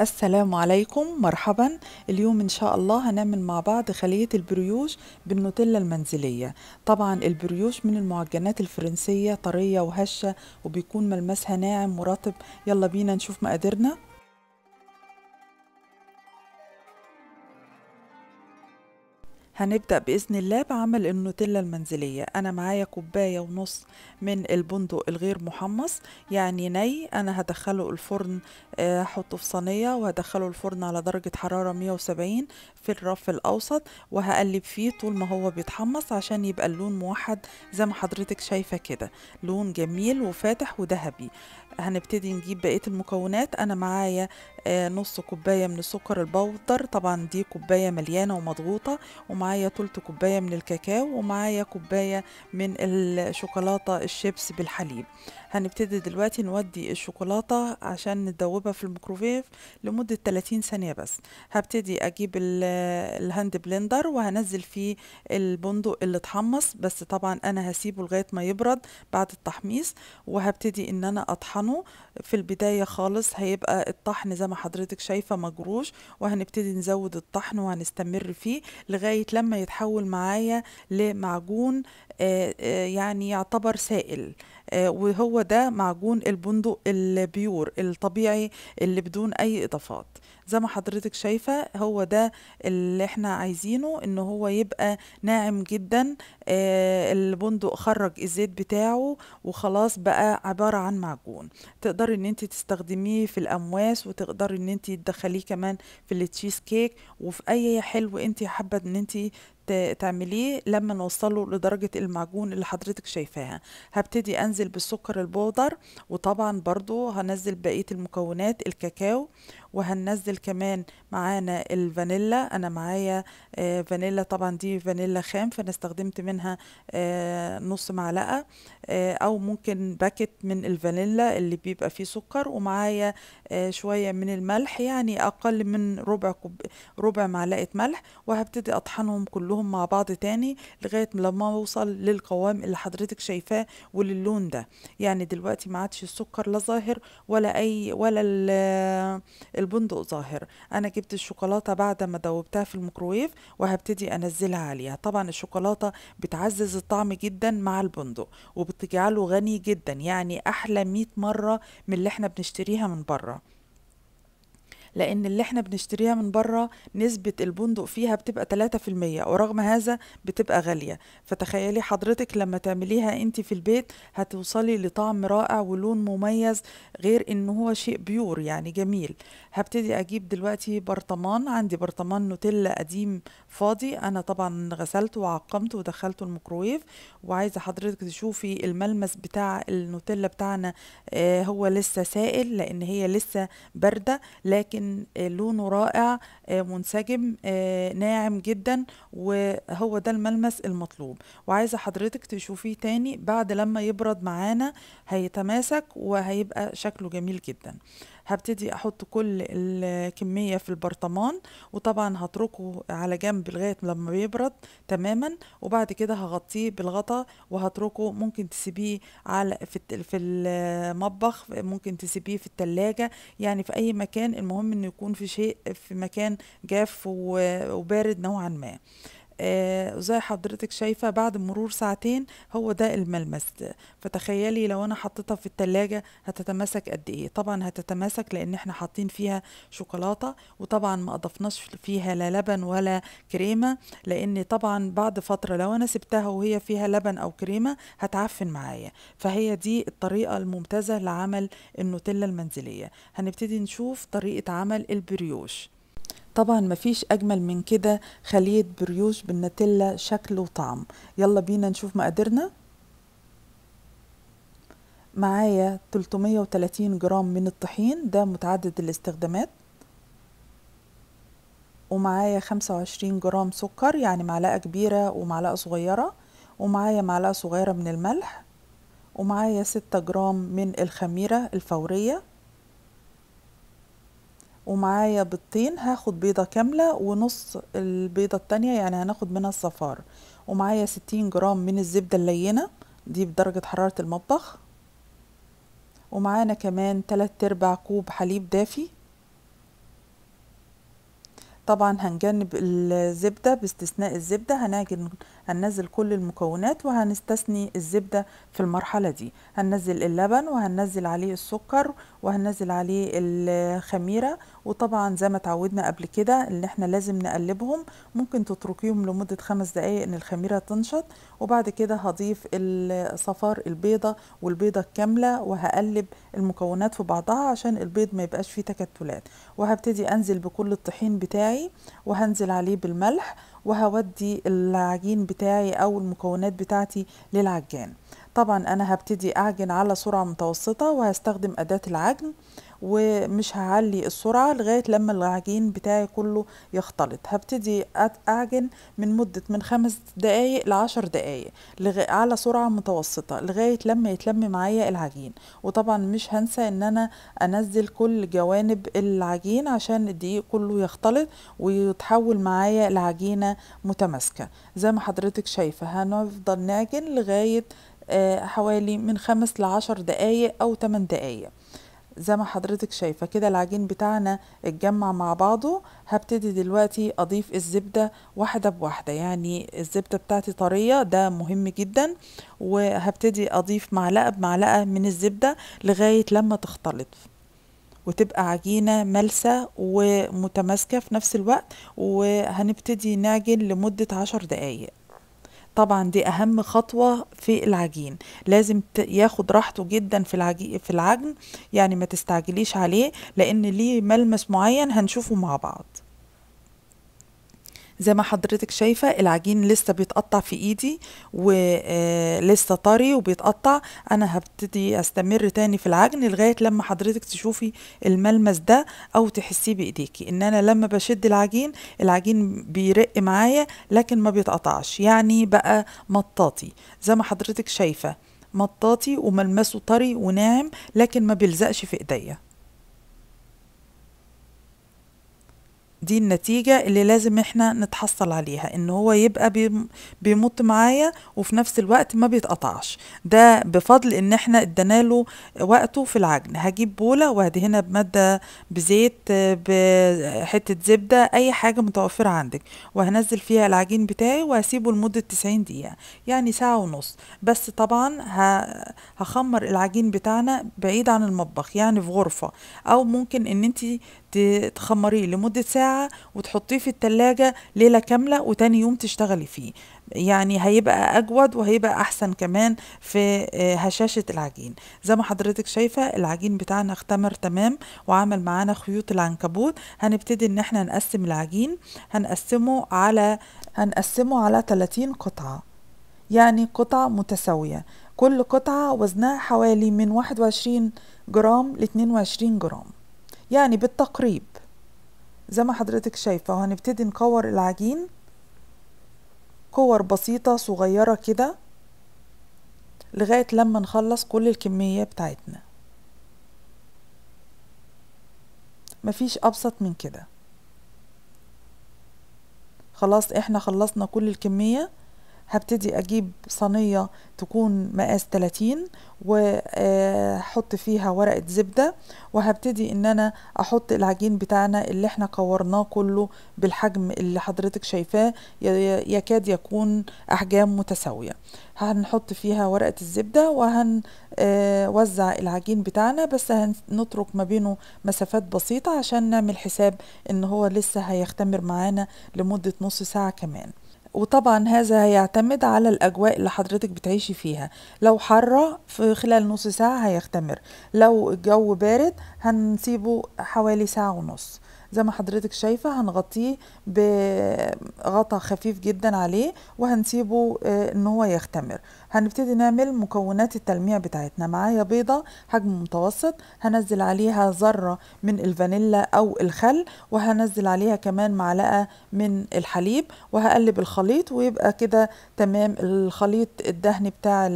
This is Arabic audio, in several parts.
السلام عليكم مرحبا اليوم ان شاء الله هنعمل مع بعض خلية البريوش بالنوتيلا المنزلية طبعا البريوش من المعجنات الفرنسية طرية وهشة وبيكون ملمسها ناعم ورطب يلا بينا نشوف مقاديرنا هنبدأ بإذن الله بعمل النوتيلا المنزلية أنا معايا كوباية ونص من البندق الغير محمص يعني ني أنا هدخله الفرن آه، هحطه في صينية وهدخله الفرن على درجة حرارة 170 في الرف الأوسط وهقلب فيه طول ما هو بيتحمص عشان يبقى اللون موحد زي ما حضرتك شايفة كده لون جميل وفاتح وذهبي هنبتدي نجيب بقية المكونات أنا معايا آه، نص كوباية من السكر البودر طبعا دي كوباية مليانة ومضغوطة ومعايا تلت كوباية من الكاكاو ومعايا كوباية من الشوكولاتة الشيبس بالحليب هنبتدي دلوقتي نودي الشوكولاتة عشان ندوبها في الميكروويف لمدة 30 ثانية بس هبتدي اجيب آه، الهاند بلندر وهنزل فيه البندق اللي اتحمص بس طبعا انا هسيبه لغاية ما يبرد بعد التحميص وهبتدي ان انا اطحنه في البداية خالص هيبقى الطحن زي ما حضرتك شايفة مجروش وهنبتدي نزود الطحن وهنستمر فيه لغاية لما يتحول معايا لمعجون آه، آه، يعني يعتبر سائل آه، وهو ده معجون البندق البيور الطبيعي اللي بدون أي إضافات زي ما حضرتك شايفة هو ده اللي احنا عايزينه ان هو يبقى ناعم جدا آه البندق خرج الزيت بتاعه وخلاص بقى عبارة عن معجون تقدري ان انت تستخدميه في الامواس وتقدر ان انت تدخليه كمان في التشيز كيك وفي اي حلو انت حابة ان انت تعمليه لما نوصله لدرجة المعجون اللي حضرتك شايفاها هبتدي انزل بالسكر البودر وطبعا برضو هنزل بقية المكونات الكاكاو وهننزل كمان معانا الفانيلا انا معايا آه، فانيلا طبعا دي فانيلا خام فانا استخدمت منها آه، نص معلقه آه، او ممكن باكت من الفانيلا اللي بيبقى فيه سكر ومعايا شويه من الملح يعني اقل من ربع كوب ربع معلقه ملح وهبتدي اطحنهم كلهم مع بعض تاني لغايه لما اوصل للقوام اللي حضرتك شايفاه وللون ده يعني دلوقتي ما عادش السكر لا ظاهر ولا اي ولا البندق ظاهر انا جبت الشوكولاته بعد ما دوبتها في الميكروويف وهبتدي انزلها عليها طبعا الشوكولاته بتعزز الطعم جدا مع البندق وبتجعله غني جدا يعني احلى 100 مره من اللي احنا بنشتريها من بره لأن اللي احنا بنشتريها من بره نسبة البندق فيها بتبقى 3% ورغم هذا بتبقى غالية فتخيلي حضرتك لما تعمليها انت في البيت هتوصلي لطعم رائع ولون مميز غير ان هو شيء بيور يعني جميل هبتدي أجيب دلوقتي برطمان عندي برطمان نوتيلا قديم فاضي أنا طبعا غسلته وعقمته ودخلته الميكرويف وعايزة حضرتك تشوفي الملمس بتاع النوتيلا بتاعنا آه هو لسه سائل لأن هي لسه باردة لكن لكن آه، لونه رائع آه، منسجم آه، ناعم جدا وهو ده الملمس المطلوب وعايزة حضرتك تشوفيه تاني بعد لما يبرد معانا هيتماسك وهيبقى شكله جميل جدا هبتدي احط كل الكميه في البرطمان وطبعا هتركه على جنب لغايه لما بيبرد تماما وبعد كده هغطيه بالغطا وهتركه ممكن تسيبيه على في في المطبخ ممكن تسيبيه في التلاجة يعني في اي مكان المهم انه يكون في شيء في مكان جاف وبارد نوعا ما آه وزي حضرتك شايفة بعد مرور ساعتين هو ده الملمس ده فتخيلي لو أنا حطيتها في التلاجة هتتماسك قد إيه طبعا هتتماسك لأن إحنا حاطين فيها شوكولاتة وطبعا ما أضفناش فيها لا لبن ولا كريمة لأن طبعا بعد فترة لو أنا سبتها وهي فيها لبن أو كريمة هتعفن معايا فهي دي الطريقة الممتازة لعمل النوتيلا المنزلية هنبتدي نشوف طريقة عمل البريوش طبعا مفيش اجمل من كده خلية بريوش بالنتيلا شكل وطعم يلا بينا نشوف مقاديرنا معايا 330 جرام من الطحين ده متعدد الاستخدامات ومعايا 25 جرام سكر يعني معلقة كبيرة ومعلقة صغيرة ومعايا معلقة صغيرة من الملح ومعايا 6 جرام من الخميرة الفورية ومعايا بيضتين هاخد بيضة كاملة ونص البيضة التانية يعني هناخد منها الصفار ومعايا ستين جرام من الزبدة اللينة دي بدرجة حرارة المطبخ ومعانا كمان تلات ارباع كوب حليب دافي طبعا هنجنب الزبدة باستثناء الزبدة هنعجن هننزل كل المكونات وهنستثني الزبدة في المرحلة دي هننزل اللبن وهننزل عليه السكر وهننزل عليه الخميرة وطبعا زي ما اتعودنا قبل كده ان احنا لازم نقلبهم ممكن تتركيهم لمدة خمس دقايق ان الخميرة تنشط وبعد كده هضيف الصفار البيضة والبيضة الكاملة وهقلب المكونات في بعضها عشان البيض ما يبقاش فيه تكتلات وهبتدي انزل بكل الطحين بتاعي وهنزل عليه بالملح وهودي العجين بتاعي او المكونات بتاعتي للعجان طبعا انا هبتدي اعجن على سرعة متوسطة وهستخدم اداة العجن ومش هعلي السرعة لغاية لما العجين بتاعي كله يختلط هبتدي أعجن من مدة من خمس دقايق لعشر دقايق على سرعة متوسطة لغاية لما يتلم معايا العجين وطبعا مش هنسى ان انا انزل كل جوانب العجين عشان الدقيق كله يختلط ويتحول معايا لعجينة متماسكة زي ما حضرتك شايفة هنفضل نعجن لغاية آه، حوالي من خمس لعشر دقايق أو تمن دقايق زي ما حضرتك شايفة كده العجين بتاعنا اتجمع مع بعضه هبتدي دلوقتي اضيف الزبدة واحدة بواحدة يعني الزبدة بتاعتي طرية ده مهم جدا وهبتدي اضيف معلقة بمعلقة من الزبدة لغاية لما تختلط وتبقى عجينة ملسة ومتماسكة في نفس الوقت وهنبتدي نعجن لمدة عشر دقايق طبعا دي اهم خطوه في العجين لازم ياخد راحته جدا في العجين في العجن يعني ما تستعجليش عليه لان ليه ملمس معين هنشوفه مع بعض زي ما حضرتك شايفة العجين لسه بيتقطع في ايدي ولسه آه، طري وبيتقطع انا هبتدي استمر تاني في العجن لغاية لما حضرتك تشوفي الملمس ده او تحسيه بايديكي ان انا لما بشد العجين العجين بيرق معايا لكن ما بيتقطعش يعني بقى مطاطي زي ما حضرتك شايفة مطاطي وملمسه طري وناعم لكن ما بيلزقش في ايديا دي النتيجة اللي لازم احنا نتحصل عليها ان هو يبقى بيمط معايا وفي نفس الوقت ما بيتقطعش ده بفضل ان احنا اديناله وقته في العجن هجيب بولة وهدهنها بمادة بزيت بحتة زبدة اي حاجة متوفرة عندك وهنزل فيها العجين بتاعي وهسيبه لمدة 90 دقيقة يعني ساعة ونص بس طبعا هخمر العجين بتاعنا بعيد عن المطبخ يعني في غرفة او ممكن ان انت تخمريه لمدة ساعة وتحطيه في التلاجة ليلة كاملة وتاني يوم تشتغلي فيه يعني هيبقى أجود وهيبقى أحسن كمان في آه، هشاشة العجين زي ما حضرتك شايفة العجين بتاعنا اختمر تمام وعمل معانا خيوط العنكبوت هنبتدي ان احنا نقسم العجين هنقسمه على هنقسمه على 30 قطعة يعني قطع متساوية كل قطعة وزنها حوالي من 21 جرام ل 22 جرام يعني بالتقريب زي ما حضرتك شايفة هنبتدي نكور العجين كور بسيطة صغيرة كده لغاية لما نخلص كل الكمية بتاعتنا مفيش أبسط من كده خلاص احنا خلصنا كل الكمية هبتدي اجيب صينية تكون مقاس 30 وحط آه، فيها ورقة زبدة وهبتدي ان انا احط العجين بتاعنا اللي احنا كورناه كله بالحجم اللي حضرتك شايفاه يكاد يكون احجام متساوية هنحط فيها ورقة الزبدة وهنوزع آه، العجين بتاعنا بس هنترك ما بينه مسافات بسيطة عشان نعمل حساب ان هو لسه هيختمر معانا لمدة نص ساعة كمان وطبعا هذا هيعتمد على الأجواء اللي حضرتك بتعيشي فيها لو حرة في خلال نص ساعة هيختمر لو الجو بارد هنسيبه حوالي ساعة ونص زي ما حضرتك شايفة هنغطيه بغطاء خفيف جدا عليه وهنسيبه آه، ان هو يختمر هنبتدي نعمل مكونات التلميع بتاعتنا معايا بيضة حجم متوسط هنزل عليها ذرة من الفانيلا أو الخل وهنزل عليها كمان معلقة من الحليب وهقلب الخليط ويبقى كده تمام الخليط الدهني بتاع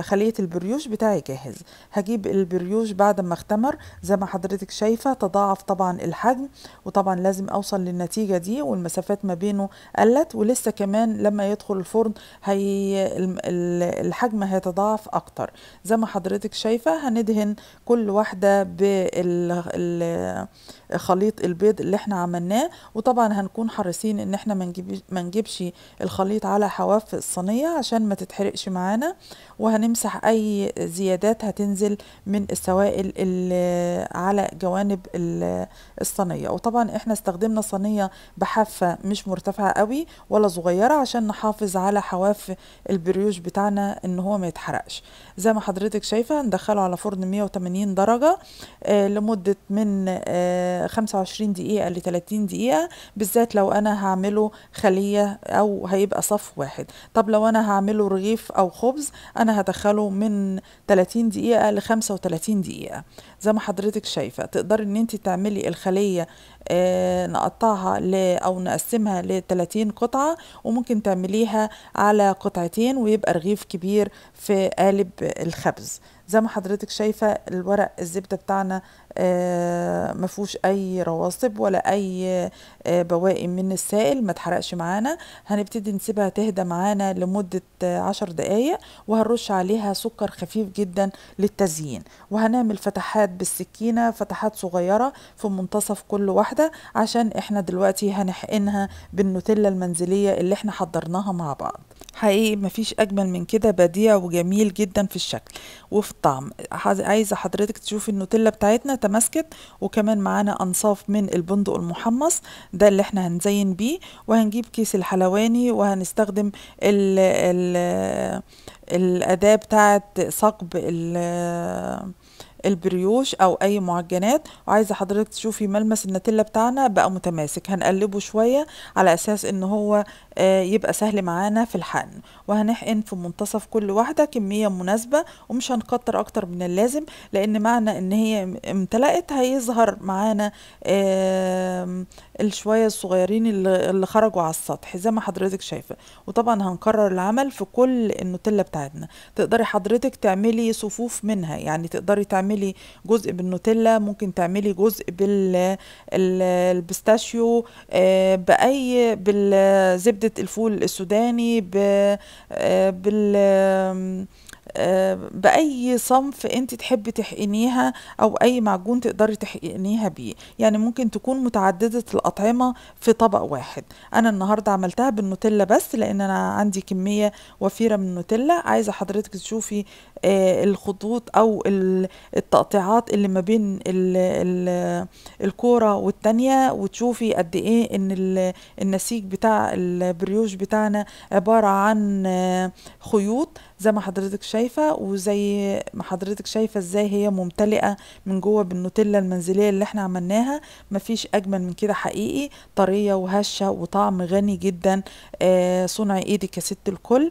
خلية البريوش بتاعي جاهز هجيب البريوش بعد ما اختمر زي ما حضرتك شايفة تضاعف طبعا الحجم وطبعا لازم أوصل للنتيجة دي والمسافات ما بينه قلت ولسه كمان لما يدخل الفرن هي الحجم هيتضاعف اكتر زي ما حضرتك شايفه هندهن كل واحده بال خليط البيض اللي احنا عملناه وطبعا هنكون حريصين ان احنا ما نجيبش الخليط على حواف الصينيه عشان ما تتحرقش معانا وهنمسح اي زيادات هتنزل من السوائل اللي على جوانب الصينيه وطبعا احنا استخدمنا صينيه بحافه مش مرتفعه قوي ولا صغيره عشان نحافظ على حواف البريوش بتاعنا ان هو ما يتحرقش زي ما حضرتك شايفه هندخله على فرن 180 درجه آه لمده من آه 25 دقيقة ل 30 دقيقة بالذات لو أنا هعمله خلية أو هيبقى صف واحد طب لو أنا هعمله رغيف أو خبز أنا هدخله من 30 دقيقة ل 35 دقيقة زي ما حضرتك شايفة تقدري إن أنت تعملي الخلية آه، نقطعها ل أو نقسمها ل 30 قطعة وممكن تعمليها على قطعتين ويبقى رغيف كبير في قالب الخبز زي ما حضرتك شايفة الورق الزبدة بتاعنا آه، ما فيهوش اي رواسب ولا اي آه، بواقي من السائل ما تحرقش معانا هنبتدي نسيبها تهدى معانا لمدة عشر دقايق وهنرش عليها سكر خفيف جدا للتزيين وهنعمل فتحات بالسكينة فتحات صغيرة في منتصف كل واحدة عشان احنا دلوقتي هنحقنها بالنوتيلا المنزلية اللي احنا حضرناها مع بعض حقيقي مفيش أجمل من كده بديع وجميل جدا في الشكل وفي الطعم عايزة حضرتك تشوف النوتيلا بتاعتنا تماسكت وكمان معانا أنصاف من البندق المحمص ده اللي احنا هنزين بيه وهنجيب كيس الحلواني وهنستخدم ال ال الأداة بتاعت ثقب ال البريوش او اي معجنات وعايزه حضرتك تشوفي ملمس النتيلا بتاعنا بقى متماسك هنقلبه شويه على اساس ان هو آه، يبقى سهل معانا في الحقن وهنحقن في منتصف كل واحده كميه مناسبه ومش هنكتر اكتر من اللازم لان معنى ان هي امتلأت هيظهر معانا الشويه الصغيرين اللي خرجوا على السطح زي ما حضرتك شايفه وطبعا هنكرر العمل في كل النوتيلا بتاعتنا تقدري حضرتك تعملي صفوف منها يعني تقدري تعملي تعملي جزء بالنوتيلا ممكن تعملي جزء بالبستاشيو آه، باي بالزبده الفول السوداني آه، بال باي صنف انت تحبي تحقنيها او اي معجون تقدري تحقنيها بيه يعني ممكن تكون متعدده الاطعمه في طبق واحد انا النهارده عملتها بالنوتيلا بس لان انا عندي كميه وفيره من النوتيلا عايزه حضرتك تشوفي آه، الخطوط او التقطيعات اللي ما بين الكوره والتانيه وتشوفي قد ايه ان النسيج بتاع البريوش بتاعنا عباره عن آه، خيوط زي ما حضرتك شايفة وزي ما حضرتك شايفة ازاي هي ممتلئة من جوه بالنوتيلا المنزلية اللي احنا عملناها مفيش اجمل من كده حقيقي طرية وهشة وطعم غني جدا آه صنع ايدك يا ست الكل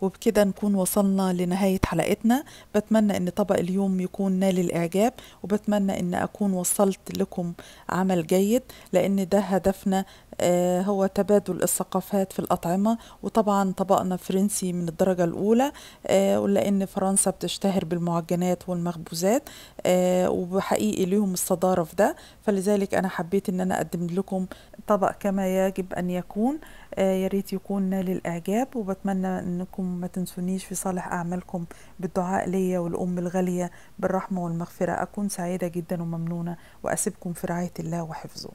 وبكده نكون وصلنا لنهاية حلقتنا بتمنى ان طبق اليوم يكون نال الاعجاب وبتمنى ان اكون وصلت لكم عمل جيد لان ده هدفنا آه، هو تبادل الثقافات في الأطعمة وطبعا طبقنا فرنسي من الدرجة الأولى آه، ولأن فرنسا بتشتهر بالمعجنات والمخبوزات آه، وحقيقي ليهم الصدارة في ده فلذلك أنا حبيت أن أنا أقدم لكم طبق كما يجب أن يكون ياريت يكون نال الإعجاب وبتمنى أنكم ما تنسونيش في صالح أعمالكم بالدعاء ليا والأم الغالية بالرحمة والمغفرة أكون سعيدة جدا وممنونة وأسيبكم في رعاية الله وحفظه